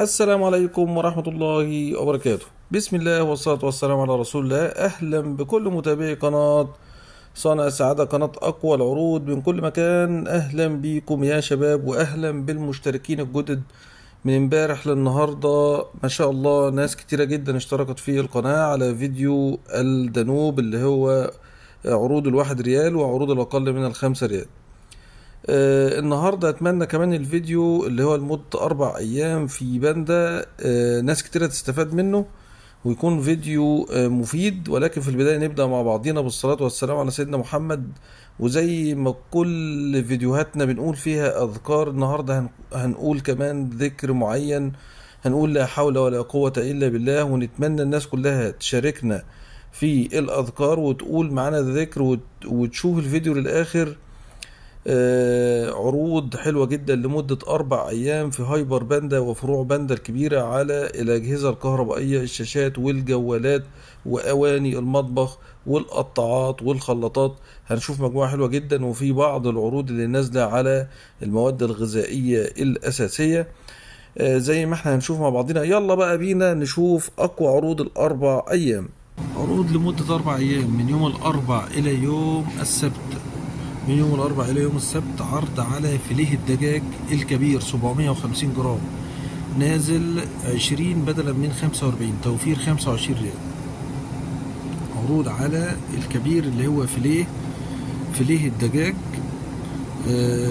السلام عليكم ورحمة الله وبركاته بسم الله والصلاة والسلام على رسول الله أهلا بكل متابعي قناة صانع السعادة قناة أقوى العروض من كل مكان أهلا بيكم يا شباب وأهلا بالمشتركين الجدد من امبارح للنهاردة ما شاء الله ناس كتيرة جدا اشتركت في القناة على فيديو الدنوب اللي هو عروض الواحد ريال وعروض الأقل من الخمسة ريال آه النهارده اتمنى كمان الفيديو اللي هو لمده اربع ايام في باندا آه ناس كتيره تستفاد منه ويكون فيديو آه مفيد ولكن في البدايه نبدا مع بعضينا بالصلاه والسلام على سيدنا محمد وزي ما كل فيديوهاتنا بنقول فيها اذكار النهارده هنقول كمان ذكر معين هنقول لا حول ولا قوه الا بالله ونتمنى الناس كلها تشاركنا في الاذكار وتقول معانا الذكر وتشوف الفيديو للاخر آه، عروض حلوة جدا لمدة أربع أيام في هايبر باندا وفروع باندا الكبيرة على الأجهزة الكهربائية الشاشات والجوالات وأواني المطبخ والقطاعات والخلاطات هنشوف مجموعة حلوة جدا وفي بعض العروض اللي نازلة على المواد الغذائية الأساسية آه، زي ما احنا هنشوف مع بعضنا يلا بقى بينا نشوف أقوى عروض الأربع أيام عروض لمدة أربع أيام من يوم الأربع إلى يوم السبت من يوم الأربعاء إلى يوم السبت عرض على فيليه الدجاج الكبير 750 جرام نازل 20 بدلا من 45 توفير 25 ريال عروض على الكبير اللي هو فيليه فيليه الدجاج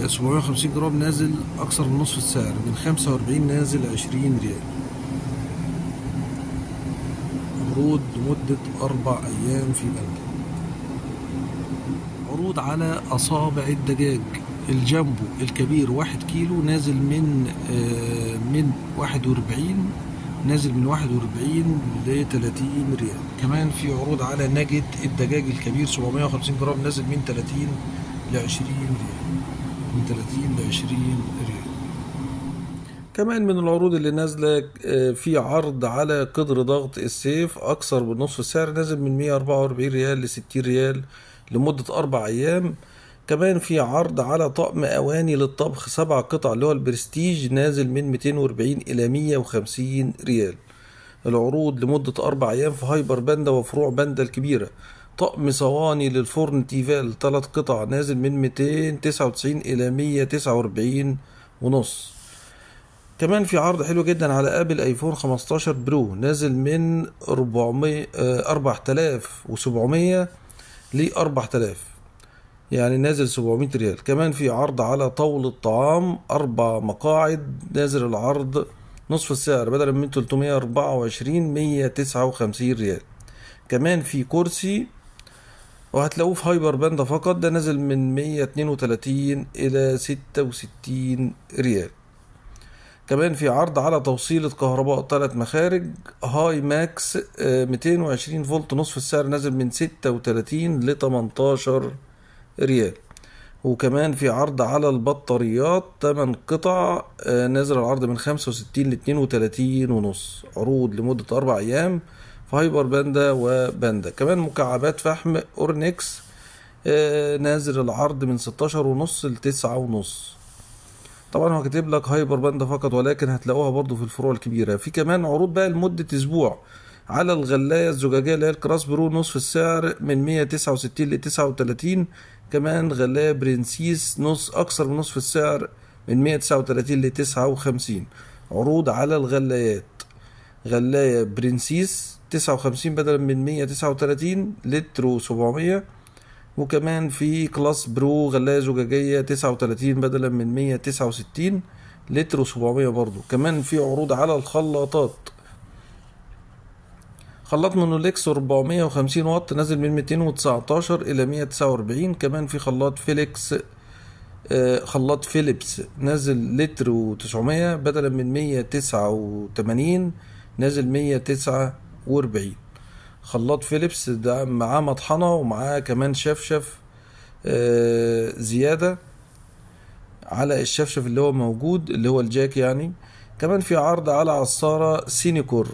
750 آه، جرام نازل أكثر من نصف السعر من 45 نازل 20 ريال عروض لمدة أربع أيام في الأندلس عروض على أصابع الدجاج الجامبو الكبير واحد كيلو نازل من آه، من واحد وأربعين نازل من 41 ل 30 ريال كمان في عروض على نجد الدجاج الكبير 750 جرام نازل من 30 ل 20 ريال من 30 ل 20 ريال كمان من العروض اللي نازله آه، في عرض على قدر ضغط السيف اكثر بنصف السعر نازل من 144 ريال ل 60 ريال لمدة أربع أيام كمان في عرض على طقم أواني للطبخ سبع قطع اللي هو البرستيج نازل من 240 إلى 150 ريال العروض لمدة أربع أيام في هايبر باندا وفروع باندا الكبيرة طقم صواني للفرن تيفال تلات قطع نازل من 299 إلى 149 ونص كمان في عرض حلو جدا على ابل ايفون 15 برو نازل من 400 4700 آه، ل 4000 يعني نازل 700 ريال كمان في عرض على طاولة طعام أربع مقاعد نازل العرض نصف السعر بدلا من 324 159 ريال كمان في كرسي وهتلاقوه في هايبر باندا فقط ده نازل من 132 إلى 66 ريال كمان في عرض على توصيلة كهرباء ثلاث مخارج هاي ماكس 220 آه، فولت نصف السعر نازل من 36 ل 18 ريال وكمان في عرض على البطاريات 8 قطع آه، نازل العرض من 65 ل 32 ونص عروض لمدة 4 أيام في هايبر باندا وباندا كمان مكعبات فحم أورنكس آه، نازل العرض من 16 ونص ل 9 ونص طبعا هو كاتب لك هايبر باندا فقط ولكن هتلاقوها برضو في الفروع الكبيره في كمان عروض بقى لمده اسبوع على الغلايه الزجاجيه اللي هي الكراس برو نصف السعر من 169 ل 39 كمان غلايه برنسيس نص اكثر من نصف السعر من 139 ل 59 عروض على الغلايات غلايه برنسيس 59 بدلا من 139 لتر و700 وكمان في كلاس برو غلاية زجاجية 39 بدلا من 169 لتر و700 برضو كمان في عروض على الخلاطات خلاط مونوليكس 450 واط نازل من 219 الى 149 كمان في خلاط فيليكس آه، خلاط فيليبس نازل لتر و900 بدلا من 189 نازل 149 خلاط فيليبس ده معاه مطحنه ومعاه كمان شفشف آه، زياده على الشفشف اللي هو موجود اللي هو الجاك يعني كمان في عرض على عصارة سينيكور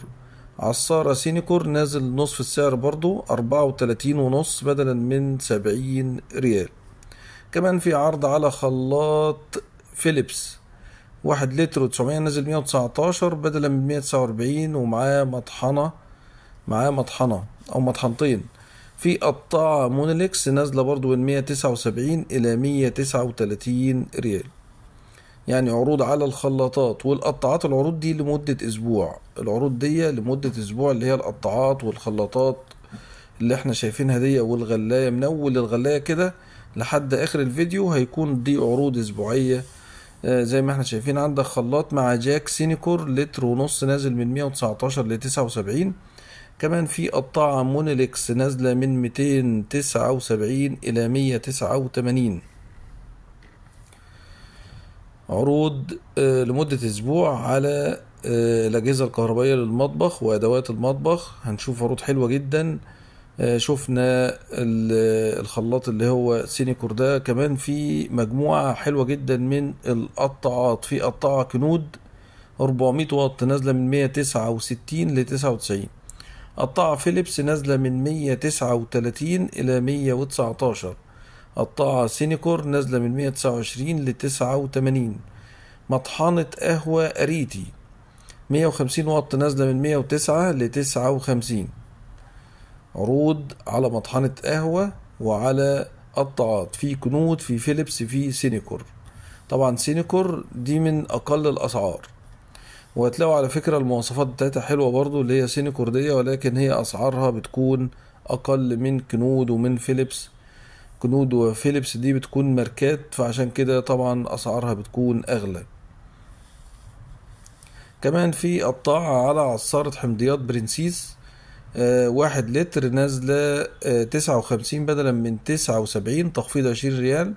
عصارة سينيكور نازل نصف السعر برضو أربعة وتلاتين ونص بدلا من سبعين ريال كمان في عرض على خلاط فيليبس واحد لتر وتسعمية نازل مية وتسعتاشر بدلا من مية تسعة وأربعين ومعاه مطحنة معاه مطحنه او مطحنتين في قطاعة مونوليكس نازلة برضو من 179 إلى 139 ريال يعني عروض على الخلاطات والقطاعات العروض دي لمدة أسبوع العروض دي لمدة أسبوع اللي هي القطاعات والخلاطات اللي احنا شايفينها دي والغلاية من أول الغلاية كده لحد آخر الفيديو هيكون دي عروض أسبوعية آه، زي ما احنا شايفين عندك خلاط مع جاك سينيكور لتر ونص نازل من 119 ل 79 كمان في قطاعة مونيلكس نازلة من 279 إلى 189 عروض آه، لمدة أسبوع على آه، الأجهزة الكهربائية للمطبخ وأدوات المطبخ هنشوف عروض حلوة جدا آه، شفنا الخلاط اللي هو سينيكور ده كمان في مجموعة حلوة جدا من القطاعات في قطاعة كنود 400 واط نازلة من 169 ل 99 قطاع فيليبس نازلة من 139 إلى 119 قطاعة سينيكور نازلة من 129 ل 89 مطحنة قهوة أريتي 150 واط نازلة من 109 ل 59 عروض على مطحنة قهوة وعلى قطعات في كنود في فيليبس في سينيكور طبعا سينيكور دي من أقل الأسعار وهتلاقوا على فكرة المواصفات بتاعتها حلوة برضو اللي هي سيني كوردية ولكن هي أسعارها بتكون أقل من كنود ومن فيليبس كنود وفيليبس دي بتكون ماركات فعشان كده طبعا أسعارها بتكون أغلى كمان في قطاعة على عصارة حمضيات برنسيس آه، واحد لتر نازلة آه، تسعة وخمسين بدلا من تسعة وسبعين تخفيض عشرين ريال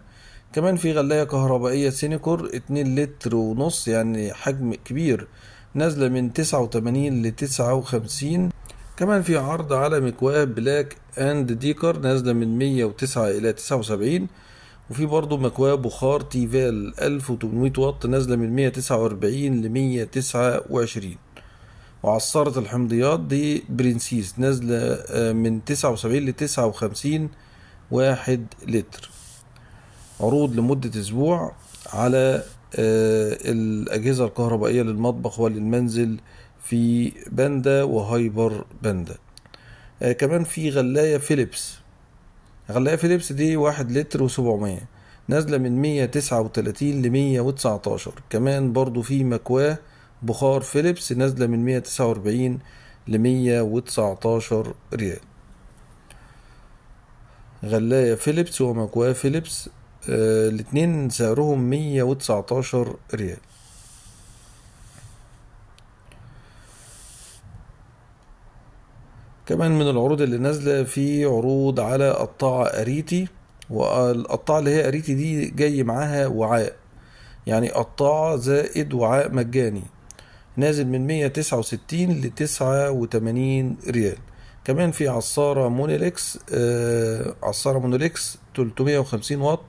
كمان في غلاية كهربائية سينيكور اتنين لتر ونص يعني حجم كبير نازلة من تسعة وتمانين لتسعة وخمسين كمان في عرض على مكواة بلاك اند ديكر نازلة من مية وتسعة إلى تسعة وسبعين وفي برضه مكواة بخار تيفال ألف وتمنمية واط نازلة من مية تسعة وأربعين لمية تسعة وعشرين وعصارة الحمضيات دي برنسيس نازلة آه، من تسعة وسبعين لتسعة وخمسين واحد لتر عروض لمدة أسبوع على آه، الأجهزة الكهربائية للمطبخ وللمنزل في باندا وهايبر باندا آه، كمان في غلاية فيليبس غلاية فيليبس دي واحد لتر وسبعمية نازلة من مية تسعة وتلاتين لمية وتسعتاشر كمان برضو في مكواه بخار فيليبس نازلة من مية تسعة وأربعين لمية وتسعتاشر ريال غلاية فيليبس ومكواه فيليبس آه، الاتنين سعرهم مية وتسعتاشر ريال كمان من العروض اللي نازلة في عروض على قطاعة أريتي والقطاعة اللي هي أريتي دي جاي معاها وعاء يعني قطاعة زائد وعاء مجاني نازل من 169 ل 89 ريال كمان في عصارة مونوليكس آه عصارة مونوليكس 350 واط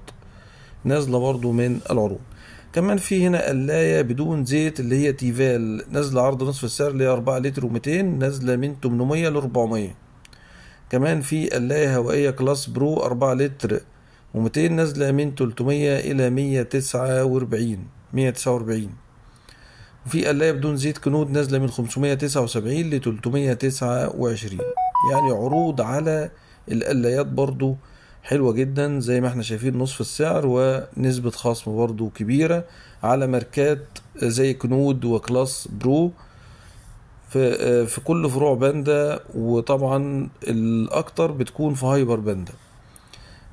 نازله برضو من العروض كمان في هنا قلاية بدون زيت اللي هي تيفال نازلة عرض نصف السعر اللي هي 4 لتر و200 نازلة من 800 ل 400 كمان في قلاية هوائية كلاس برو 4 لتر و200 نازلة من 300 إلى 149 149 وفي قلاية بدون زيت كنود نازلة من 579 ل 329 يعني عروض على القلايات برضو حلوة جدا زي ما احنا شايفين نصف السعر ونسبة خصم برضو كبيرة على ماركات زي كنود وكلاس برو في, في كل فروع باندا وطبعا الاكتر بتكون في هايبر باندا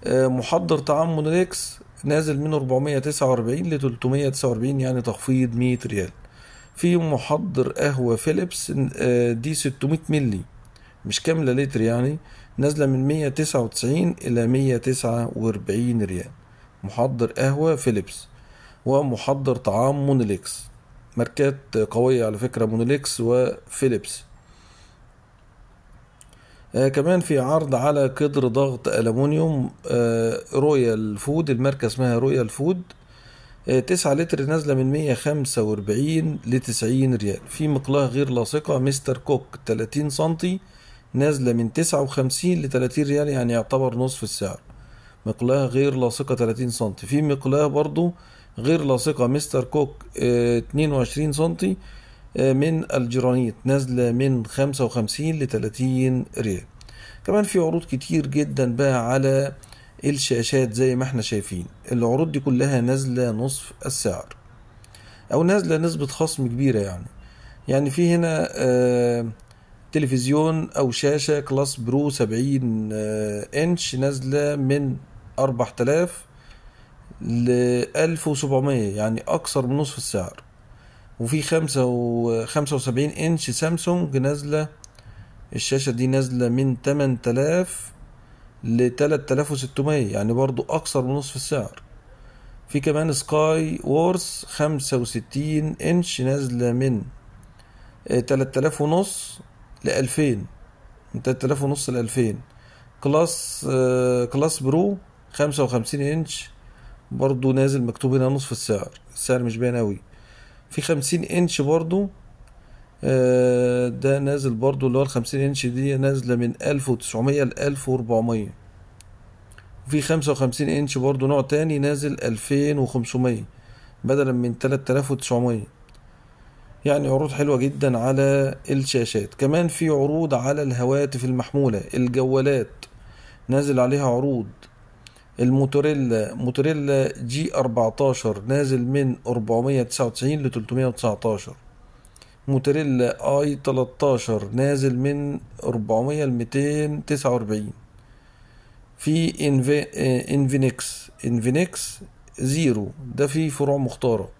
محضر طعام مونوليكس نازل من 449 ل 349 يعني تخفيض 100 ريال في محضر قهوة فيليبس آه، دي 600 ملي مش كاملة لتر يعني نازلة من 199 إلى 149 ريال محضر قهوة فيليبس ومحضر طعام مونوليكس ماركات قوية على فكرة مونوليكس وفيليبس آه كمان في عرض على قدر ضغط ألمونيوم آه رويال فود الماركة اسمها رويال فود آه 9 لتر نازلة من 145 ل 90 ريال في مقلاة غير لاصقة مستر كوك 30 سنتي نازلة من تسعة وخمسين لتلاتين ريال يعني يعتبر نصف السعر مقلاة غير لاصقة تلاتين سنتي في مقلاة برضو غير لاصقة مستر كوك آه، اتنين وعشرين سنتي آه، من الجرانيت نازلة من خمسة وخمسين لتلاتين ريال كمان في عروض كتير جدا بقى على الشاشات زي ما احنا شايفين العروض دي كلها نازلة نصف السعر او نازلة نسبة خصم كبيرة يعني يعني في هنا آه تلفزيون او شاشه كلاس برو 70 آه، انش نازله من 4000 ل 1700 يعني اكثر من نصف السعر وفي 75 انش سامسونج نازله الشاشه دي نازله من 8000 ل 3600 يعني برضو اكثر من نصف السعر في كمان سكاي وورس 65 انش نازله من 3000 آه، ونص لألفين من 3000 ونص ونص لألفين كلاس آه، كلاس برو خمسة وخمسين انش برضو نازل مكتوب هنا نصف السعر السعر مش باين اوي في خمسين انش برضو آه، ده نازل برضو اللي هو الخمسين انش دي نازلة من الف وتسعمية لألف واربعمية وفي خمسة وخمسين انش برضو نوع تاني نازل الفين وخمسمية بدلا من 3900 وتسعمية يعني عروض حلوة جدا على الشاشات كمان في عروض على الهواتف المحمولة الجوالات نازل عليها عروض الموتوريلا موتوريلا جي 14 نازل من 499 ل 319 موتوريلا اي 13 نازل من 400 ل 249 في انفينكس انفينكس زيرو ده في فروع مختاره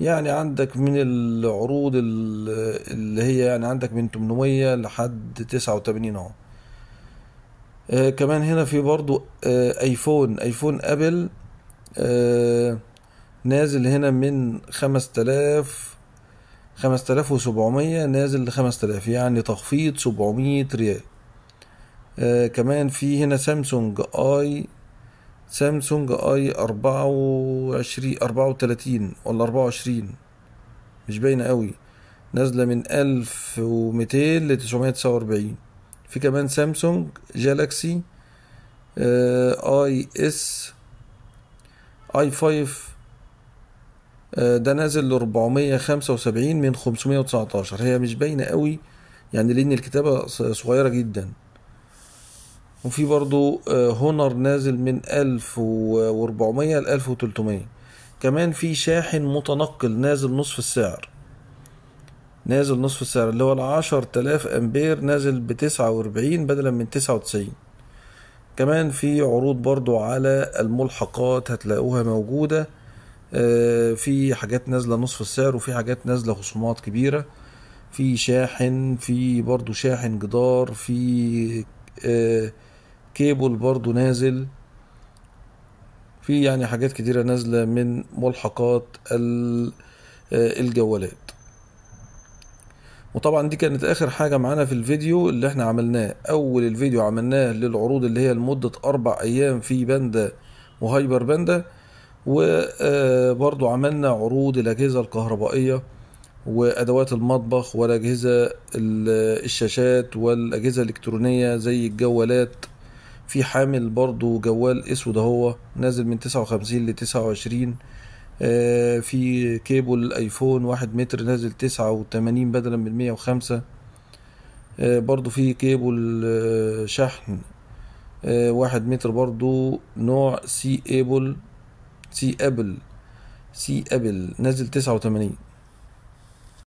يعني عندك من العروض اللي هي يعني عندك من 800 لحد 89 اهو آه كمان هنا في برضو آه ايفون ايفون ابل آه نازل هنا من 5000 5700 نازل ل 5000 يعني تخفيض 700 ريال آه كمان في هنا سامسونج اي سامسونج اي اربعة وعشرين اربعة وتلاتين ولا اربعة وعشرين مش باينة قوي نازلة من الف ومتين لتسعمية تسعة واربعين في كمان سامسونج جالاكسي آه، اي اس اي فايف آه، ده نازل لاربعمية خمسة وسبعين من خمسمية وتسعتاشر هي مش باينه قوي يعني لان الكتابه صغيره جدا وفي برضو آه، هونر نازل من 1400 ل 1300 كمان في شاحن متنقل نازل نصف السعر نازل نصف السعر اللي هو العشر تلاف امبير نازل بتسعة واربعين بدلا من تسعة وتسعين كمان في عروض برضو على الملحقات هتلاقوها موجودة آه، في حاجات نازلة نصف السعر وفي حاجات نازلة خصومات كبيرة في شاحن في برضو شاحن جدار في آه، كيبل برضو نازل في يعني حاجات كتيرة نازلة من ملحقات آه، الجوالات وطبعا دي كانت اخر حاجة معانا في الفيديو اللي احنا عملناه اول الفيديو عملناه للعروض اللي هي لمدة اربع ايام في باندا وهايبر باندا وبرضو آه، عملنا عروض الاجهزة الكهربائية وادوات المطبخ والاجهزة الشاشات والاجهزة الالكترونية زي الجوالات في حامل برضو جوال اسود اهو نازل من 59 ل 29 آه، في كيبل ايفون واحد متر نازل تسعة وتمانين بدلا من مية وخمسة آه، برضو في كيبل آه، شحن واحد متر برضو نوع سي ابل سي ابل سي ابل نازل تسعة وتمانين